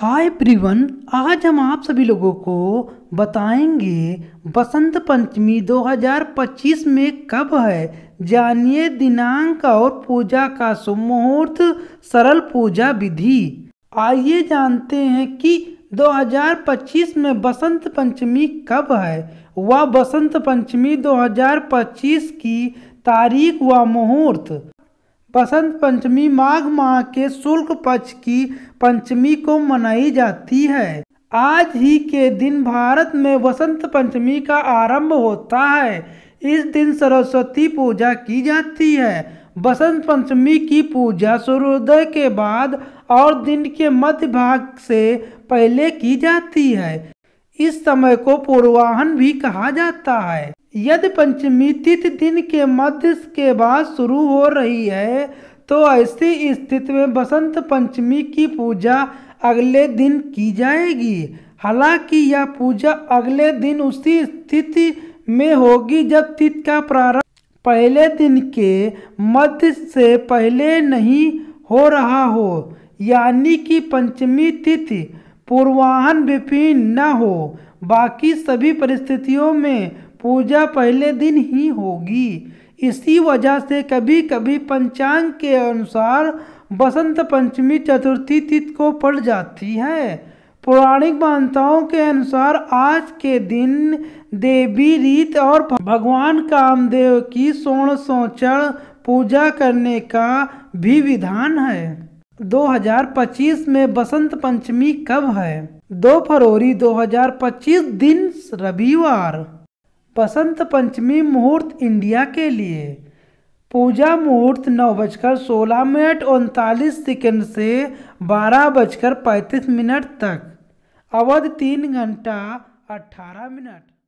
हाय प्रिवन आज हम आप सभी लोगों को बताएंगे बसंत पंचमी 2025 में कब है जानिए दिनांक और पूजा का सुमुहूर्त सरल पूजा विधि आइए जानते हैं कि 2025 में बसंत पंचमी कब है वह बसंत पंचमी 2025 की तारीख व मुहूर्त बसंत पंचमी माघ माह के शुल्क पक्ष की पंचमी को मनाई जाती है आज ही के दिन भारत में वसंत पंचमी का आरंभ होता है इस दिन सरस्वती पूजा की जाती है बसंत पंचमी की पूजा सूर्योदय के बाद और दिन के मध्य भाग से पहले की जाती है इस समय को पूर्वाहन भी कहा जाता है यदि पंचमी तिथि दिन के मध्य के बाद शुरू हो रही है तो ऐसी स्थिति में बसंत पंचमी की पूजा अगले दिन की जाएगी हालांकि यह पूजा अगले दिन उसी स्थिति में होगी जब तिथि का प्रारंभ पहले दिन के मध्य से पहले नहीं हो रहा हो यानी कि पंचमी तिथि पूर्वाहन विपिन न हो बाकी सभी परिस्थितियों में पूजा पहले दिन ही होगी इसी वजह से कभी कभी पंचांग के अनुसार बसंत पंचमी चतुर्थी तिथि को पड़ जाती है पौराणिक मान्यताओं के अनुसार आज के दिन देवी रीत और भगवान कामदेव की सोण सोचण पूजा करने का भी विधान है 2025 में बसंत पंचमी कब है दो फरवरी 2025 दिन रविवार बसंत पंचमी मुहूर्त इंडिया के लिए पूजा मुहूर्त नौ बजकर सोलह मिनट उनतालीस सेकेंड से बारह बजकर पैंतीस मिनट तक अवध तीन घंटा अट्ठारह मिनट